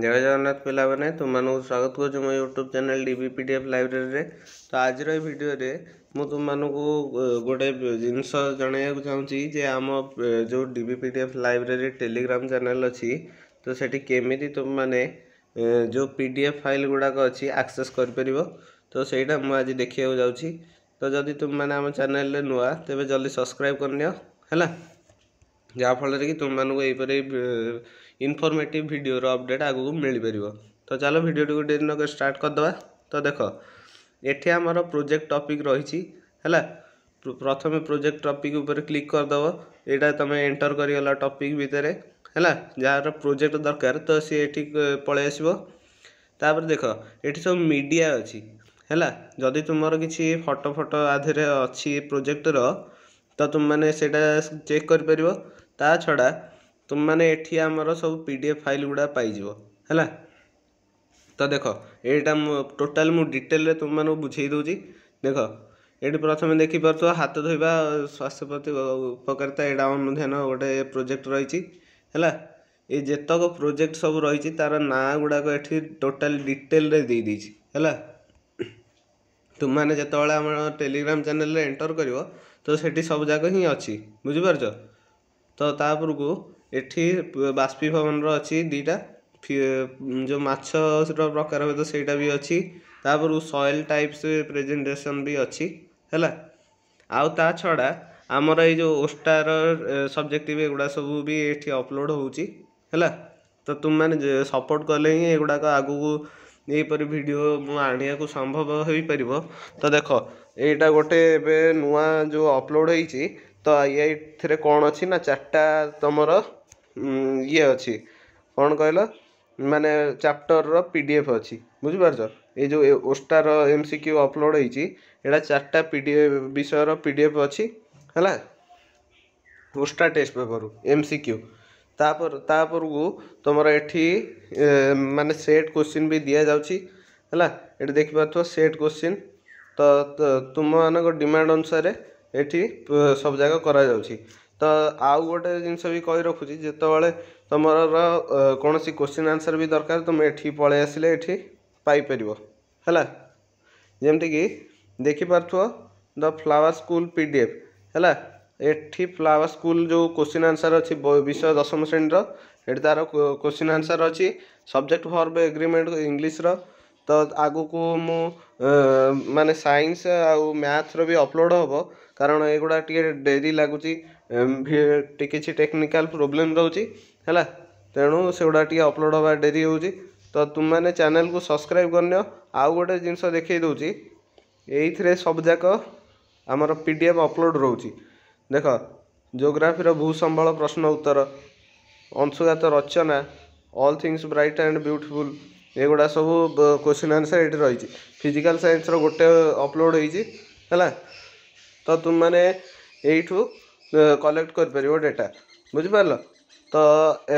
जय जगन्नाथ पिला मैंने तुमको स्वागत करो YouTube channel the PDF library रे तो आज भिडियो मुझको गोटे जिनस जनवा चाहिए जे आम जो डी डीबी पीडीएफ लाइब्रेरी टेलीग्राम चेल अच्छी तो सेठी केमी तुम मैंने जो पी डी एफ फाइल गुड़ाक अच्छी आक्सेस कर तो सहीटा मुझे आज देखा जाऊँगी तो जदि तुम मैंने चेल नुआ तेज जल्दी सब्सक्राइब करनी है ଯାହାଫଳରେ କି ତୁମମାନଙ୍କୁ ଏହିପରି ଇନଫର୍ମେଟିଭ୍ ଭିଡ଼ିଓର ଅପଡ଼େଟ୍ ଆଗକୁ ମିଳିପାରିବ ତ ଚାଲ ଭିଡ଼ିଓଟିକୁ ଡେରି ନକରି ଷ୍ଟାର୍ଟ କରିଦେବା ତ ଦେଖ ଏଠି ଆମର ପ୍ରୋଜେକ୍ଟ ଟପିକ୍ ରହିଛି ହେଲା ପ୍ରଥମେ ପ୍ରୋଜେକ୍ଟ ଟପିକ୍ ଉପରେ କ୍ଲିକ୍ କରିଦେବ ଏଇଟା ତୁମେ ଏଣ୍ଟର କରିଗଲା ଟପିକ୍ ଭିତରେ ହେଲା ଯାହାର ପ୍ରୋଜେକ୍ଟ ଦରକାର ତ ସିଏ ଏଠି ପଳାଇ ଆସିବ ତାପରେ ଦେଖ ଏଠି ସବୁ ମିଡ଼ିଆ ଅଛି ହେଲା ଯଦି ତୁମର କିଛି ଫଟୋ ଫଟୋ ଆଧିରେ ଅଛି ପ୍ରୋଜେକ୍ଟର ତ ତୁମମାନେ ସେଇଟା ଚେକ୍ କରିପାରିବ ତା ଛଡ଼ା ତୁମମାନେ ଏଠି ଆମର ସବୁ ପି ଡି ଏଫ୍ ଫାଇଲ୍ ଗୁଡ଼ା ପାଇଯିବ ହେଲା ତ ଦେଖ ଏଇଟା ମୁଁ ଟୋଟାଲ୍ ମୁଁ ଡିଟେଲ୍ରେ ତୁମମାନଙ୍କୁ ବୁଝେଇ ଦେଉଛି ଦେଖ ଏଠି ପ୍ରଥମେ ଦେଖିପାରୁଥିବ ହାତ ଧୋଇବା ସ୍ୱାସ୍ଥ୍ୟ ପ୍ରତି ଉପକାରିତା ଏଇଟା ଅନୁଧ୍ୟାନ ଗୋଟେ ପ୍ରୋଜେକ୍ଟ ରହିଛି ହେଲା ଏ ଯେତକ ପ୍ରୋଜେକ୍ଟ ସବୁ ରହିଛି ତାର ନାଁ ଗୁଡ଼ାକ ଏଠି ଟୋଟାଲ୍ ଡିଟେଲ୍ରେ ଦେଇଦେଇଛି ହେଲା ତୁମମାନେ ଯେତେବେଳେ ଆମ ଟେଲିଗ୍ରାମ୍ ଚ୍ୟାନେଲ୍ରେ ଏଣ୍ଟର୍ କରିବ ତ ସେଠି ସବୁଯାକ ହିଁ ଅଛି ବୁଝିପାରୁଛ ତ ତା ଉପରକୁ ଏଠି ବାଷ୍ପୀଭବନର ଅଛି ଦୁଇଟା ଯେଉଁ ମାଛର ପ୍ରକାର ହୁଏ ତ ସେଇଟା ବି ଅଛି ତା ଉପରକୁ ସଏଲ୍ ଟାଇପ୍ସ ପ୍ରେଜେଣ୍ଟେସନ୍ ବି ଅଛି ହେଲା ଆଉ ତା ଛଡ଼ା ଆମର ଏଇ ଯେଉଁ ଓଷ୍ଟାର ସବଜେକ୍ଟିଭ୍ ଏଗୁଡ଼ା ସବୁ ବି ଏଠି ଅପଲୋଡ଼ ହେଉଛି ହେଲା ତ ତୁମମାନେ ସପୋର୍ଟ କଲେ ହିଁ ଏଗୁଡ଼ାକ ଆଗକୁ ଏହିପରି ଭିଡ଼ିଓ ମୁଁ ଆଣିବାକୁ ସମ୍ଭବ ହୋଇପାରିବ ତ ଦେଖ ଏଇଟା ଗୋଟେ ଏବେ ନୂଆ ଯେଉଁ ଅପଲୋଡ଼ ହେଇଛି ତ ଏଇଥିରେ କ'ଣ ଅଛି ନା ଚାରିଟା ତୁମର ଇଏ ଅଛି କ'ଣ କହିଲ ମାନେ ଚାପ୍ଟର୍ର ପି ଡ଼ି ଏଫ୍ ଅଛି ବୁଝିପାରୁଛ ଏଇ ଯେଉଁ ଓଷ୍ଟାର ଏମ୍ ସି କ୍ୟୁ ଅପଲୋଡ଼୍ ହେଇଛି ଏଇଟା ଚାରିଟା ପି ଡ଼ି ଏଫ୍ ବିଷୟର ପି ଡ଼ି ଏଫ୍ ଅଛି ହେଲା ଓଷ୍ଟା ଟେଷ୍ଟ ପେପର୍ରୁ ଏମ୍ ସି କ୍ୟୁ ତାପରେ ତାପରକୁ ତୁମର ଏଠି ମାନେ ସେଟ୍ କୋଶ୍ଚିନ୍ ବି ଦିଆଯାଉଛି ହେଲା ଏଠି ଦେଖିପାରୁଥିବ ସେଟ୍ କୋଶ୍ଚିନ୍ ତ ତୁମମାନଙ୍କ ଡିମାଣ୍ଡ ଅନୁସାରେ ये सब जगह कर तो आउ गोटे जिनस भी कही रखुच्छी जितेबाला तुम कौन क्वेश्चन आंसर भी दरकार तुम ये पलि आसे ये है जमीक देखिपार the flower school P D F है फ्लावर स्कूल जो क्वेश्चन आंसर अच्छी विषय दशम श्रेणी ये तार क्वेश्चन आंसर अच्छी सब्जेक्ट फर एग्रीमेंट इंग्लीश्र तो आग को मु मानने सैंस आ मैथ्र भी अपलोड हाँ କାରଣ ଏଗୁଡ଼ା ଟିକେ ଡେରି ଲାଗୁଛି କିଛି ଟେକ୍ନିକାଲ୍ ପ୍ରୋବ୍ଲେମ୍ ରହୁଛି ହେଲା ତେଣୁ ସେଗୁଡ଼ା ଟିକେ ଅପଲୋଡ଼୍ ହେବା ଡେରି ହେଉଛି ତ ତୁମମାନେ ଚ୍ୟାନେଲ୍କୁ ସବସ୍କ୍ରାଇବ୍ କରିନିଅ ଆଉ ଗୋଟେ ଜିନିଷ ଦେଖାଇ ଦେଉଛି ଏଇଥିରେ ସବୁଯାକ ଆମର ପି ଡି ଏଫ୍ ଅପଲୋଡ଼୍ ରହୁଛି ଦେଖ ଜୋଗ୍ରାଫିର ଭୂସମ୍ବଳ ପ୍ରଶ୍ନ ଉତ୍ତର ଅଂଶୁଘାତ ରଚନା all things bright and beautiful ଏଗୁଡ଼ା ସବୁ କୋଶ୍ଚିନ୍ ଆନ୍ସର୍ ଏଠି ରହିଛି ଫିଜିକାଲ୍ ସାଇନ୍ସର ଗୋଟେ ଅପଲୋଡ଼୍ ହେଇଛି ହେଲା तो तुमने यू कलेक्ट कर पार डेटा बुझिपार तो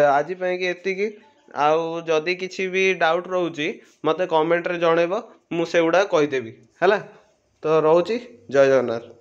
आजपाई कि आदि किसी भी डाउट रोच मत कमेट्रे जनइब मुझे कहीदेवी है तो रोची जय जगन्नाथ